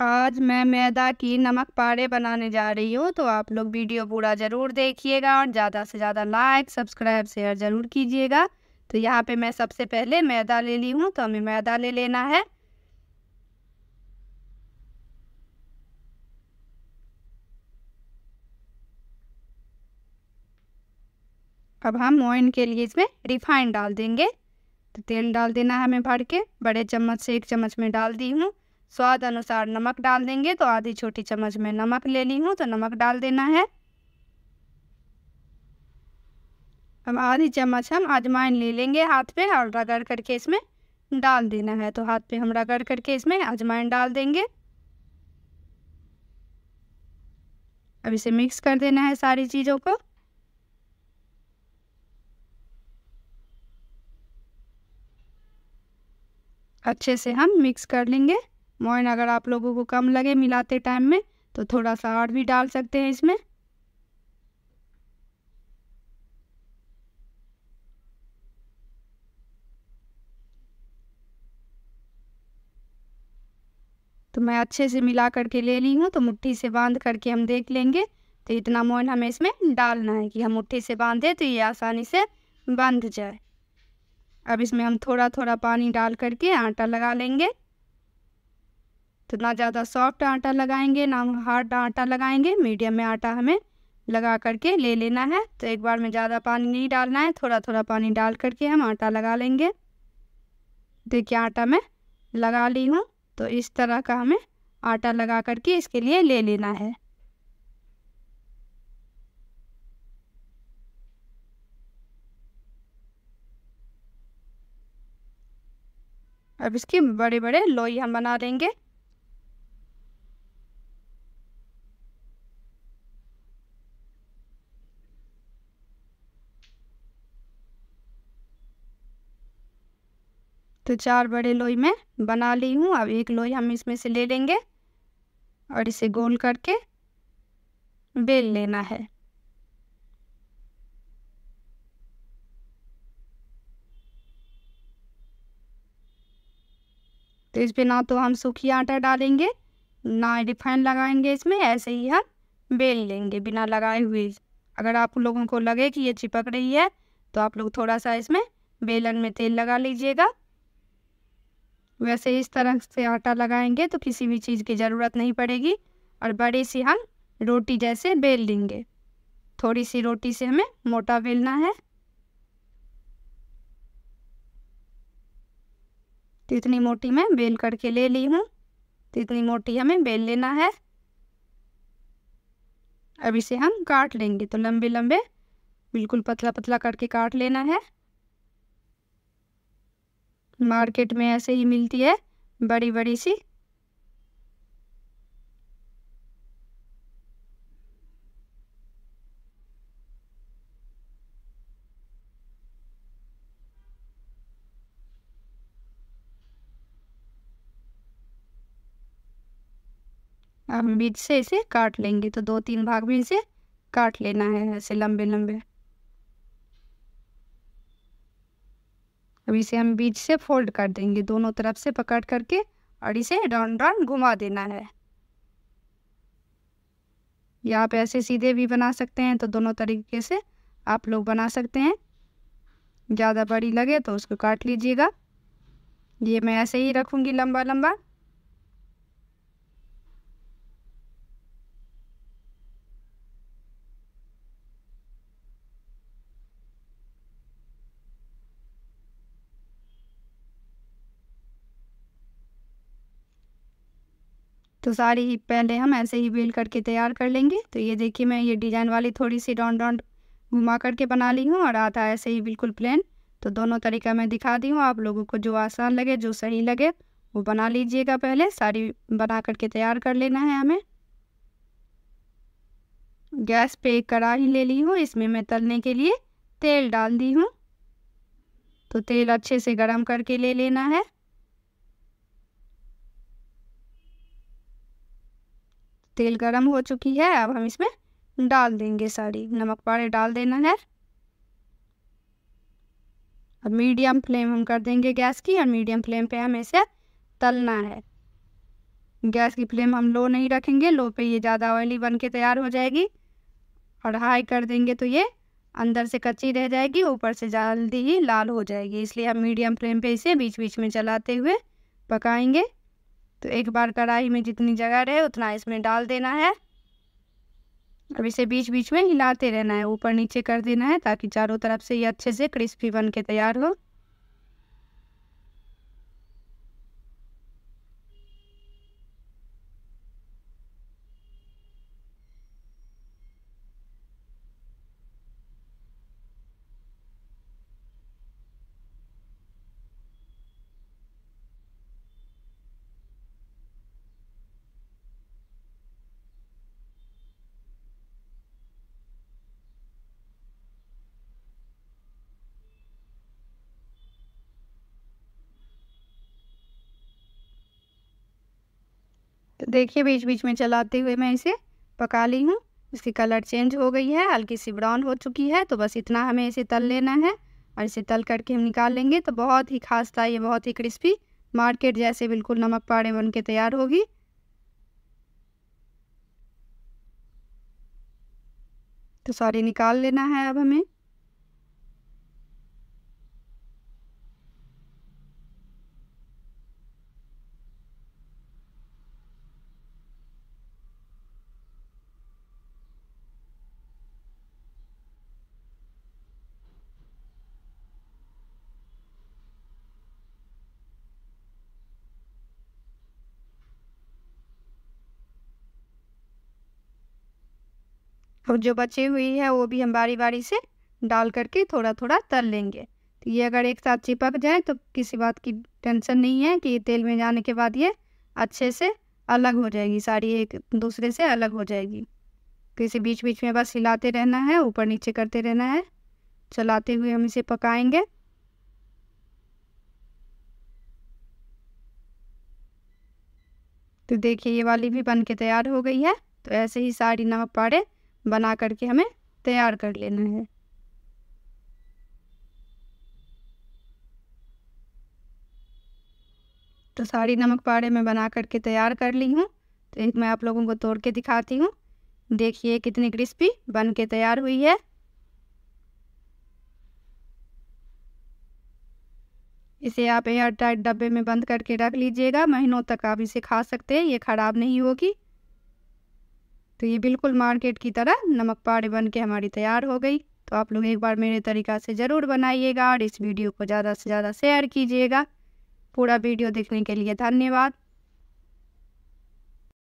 आज मैं मैदा की नमक पारे बनाने जा रही हूँ तो आप लोग वीडियो पूरा ज़रूर देखिएगा और ज़्यादा से ज़्यादा लाइक सब्सक्राइब शेयर ज़रूर कीजिएगा तो यहाँ पे मैं सबसे पहले मैदा ले ली हूँ तो हमें मैदा ले लेना है अब हम मोइन के लिए इसमें रिफाइंड डाल देंगे तो तेल डाल देना है हमें भर के बड़े चम्मच से एक चम्मच में डाल दी हूँ स्वाद अनुसार नमक डाल देंगे तो आधी छोटी चम्मच में नमक ले ली हूँ तो नमक डाल देना है हम आधी चम्मच हम अजवाइन ले लेंगे हाथ पे और रगड़ करके इसमें डाल देना है तो हाथ पे हम रगड़ करके इसमें अजवाइन डाल देंगे अब इसे मिक्स कर देना है सारी चीज़ों को अच्छे से हम मिक्स कर लेंगे मोइन अगर आप लोगों को कम लगे मिलाते टाइम में तो थोड़ा सा और भी डाल सकते हैं इसमें तो मैं अच्छे से मिला करके ले ली हूँ तो मुट्ठी से बांध करके हम देख लेंगे तो इतना मोइन हमें इसमें डालना है कि हम मुट्ठी से बांधे तो ये आसानी से बंध जाए अब इसमें हम थोड़ा थोड़ा पानी डाल करके आटा लगा लेंगे तो ना ज़्यादा सॉफ्ट आटा लगाएंगे ना हार्ड आटा लगाएंगे मीडियम में आटा हमें लगा करके ले लेना है तो एक बार में ज़्यादा पानी नहीं डालना है थोड़ा थोड़ा पानी डाल करके हम आटा लगा लेंगे देखिए आटा मैं लगा ली हूँ तो इस तरह का हमें आटा लगा करके इसके लिए ले लेना है अब इसके बड़े बड़े लोई हम बना लेंगे तो चार बड़े लोई में बना ली हूँ अब एक लोई हम इसमें से ले लेंगे और इसे गोल करके बेल लेना है तो इस पर ना तो हम सूखी आटा डालेंगे ना रिफाइन लगाएंगे इसमें ऐसे ही हम बेल लेंगे बिना लगाए हुए अगर आप लोगों को लगे कि ये चिपक रही है तो आप लोग थोड़ा सा इसमें बेलन में तेल लगा लीजिएगा वैसे इस तरह से आटा लगाएंगे तो किसी भी चीज़ की ज़रूरत नहीं पड़ेगी और बड़ी सी हम रोटी जैसे बेल लेंगे थोड़ी सी रोटी से हमें मोटा बेलना है तो इतनी मोटी मैं बेल करके ले ली हूँ तो इतनी मोटी हमें बेल लेना है अब इसे हम काट लेंगे तो लंबे लंबे बिल्कुल पतला पतला करके काट लेना है मार्केट में ऐसे ही मिलती है बड़ी बड़ी सी अब बीच से इसे काट लेंगे तो दो तीन भाग में इसे काट लेना है ऐसे लंबे लंबे अब इसे हम बीच से फोल्ड कर देंगे दोनों तरफ से पकड़ करके और इसे राउंड राउंड घुमा देना है या आप ऐसे सीधे भी बना सकते हैं तो दोनों तरीके से आप लोग बना सकते हैं ज़्यादा बड़ी लगे तो उसको काट लीजिएगा ये मैं ऐसे ही रखूँगी लंबा लंबा तो सारी ही पहले हम ऐसे ही बेल करके तैयार कर लेंगे तो ये देखिए मैं ये डिजाइन वाली थोड़ी सी राउंड राउंड घुमा करके बना ली हूँ और आता ऐसे ही बिल्कुल प्लेन तो दोनों तरीका मैं दिखा दी हूँ आप लोगों को जो आसान लगे जो सही लगे वो बना लीजिएगा पहले सारी बना करके तैयार कर लेना है हमें गैस पे एक कढ़ाई ले ली हूँ इसमें मैं तलने के लिए तेल डाल दी हूँ तो तेल अच्छे से गरम करके ले लेना है तेल गरम हो चुकी है अब हम इसमें डाल देंगे सारी नमक पारे डाल देना है अब मीडियम फ्लेम हम कर देंगे गैस की और मीडियम फ्लेम पे हमें इसे तलना है गैस की फ्लेम हम लो नहीं रखेंगे लो पे ये ज़्यादा ऑयली बन के तैयार हो जाएगी और हाई कर देंगे तो ये अंदर से कच्ची रह जाएगी ऊपर से जल्दी ही लाल हो जाएगी इसलिए हम मीडियम फ्लेम पे इसे बीच बीच में चलाते हुए पकाएंगे तो एक बार कढ़ाई में जितनी जगह रहे उतना इसमें डाल देना है अब इसे बीच बीच में हिलाते रहना है ऊपर नीचे कर देना है ताकि चारों तरफ से ये अच्छे से क्रिस्पी बन के तैयार हो तो देखिए बीच बीच में चलाते हुए मैं इसे पका ली हूँ इसकी कलर चेंज हो गई है हल्की सी ब्राउन हो चुकी है तो बस इतना हमें इसे तल लेना है और इसे तल करके हम निकाल लेंगे तो बहुत ही खास था ये बहुत ही क्रिस्पी मार्केट जैसे बिल्कुल नमक पाड़े बन के तैयार होगी तो सारी निकाल लेना है अब हमें और जो बची हुई है वो भी हम बारी बारी से डाल करके थोड़ा थोड़ा तल लेंगे तो ये अगर एक साथ चिपक जाए तो किसी बात की टेंशन नहीं है कि तेल में जाने के बाद ये अच्छे से अलग हो जाएगी साड़ी एक दूसरे से अलग हो जाएगी तो इसे बीच बीच में बस हिलाते रहना है ऊपर नीचे करते रहना है चलाते हुए हम इसे पकाएंगे तो देखिए ये वाली भी बन के तैयार हो गई है तो ऐसे ही साड़ी ना पाड़े बना करके हमें तैयार कर लेना है तो सारी नमक पारे मैं बना करके तैयार कर ली हूँ तो एक मैं आप लोगों को तोड़ के दिखाती हूँ देखिए कितनी क्रिस्पी बन के तैयार हुई है इसे आप एयर टाइट डब्बे में बंद करके रख लीजिएगा महीनों तक आप इसे खा सकते हैं ये ख़राब नहीं होगी तो ये बिल्कुल मार्केट की तरह नमक पारे बन के हमारी तैयार हो गई तो आप लोग एक बार मेरे तरीका से ज़रूर बनाइएगा और इस वीडियो को ज़्यादा से ज़्यादा शेयर कीजिएगा पूरा वीडियो देखने के लिए धन्यवाद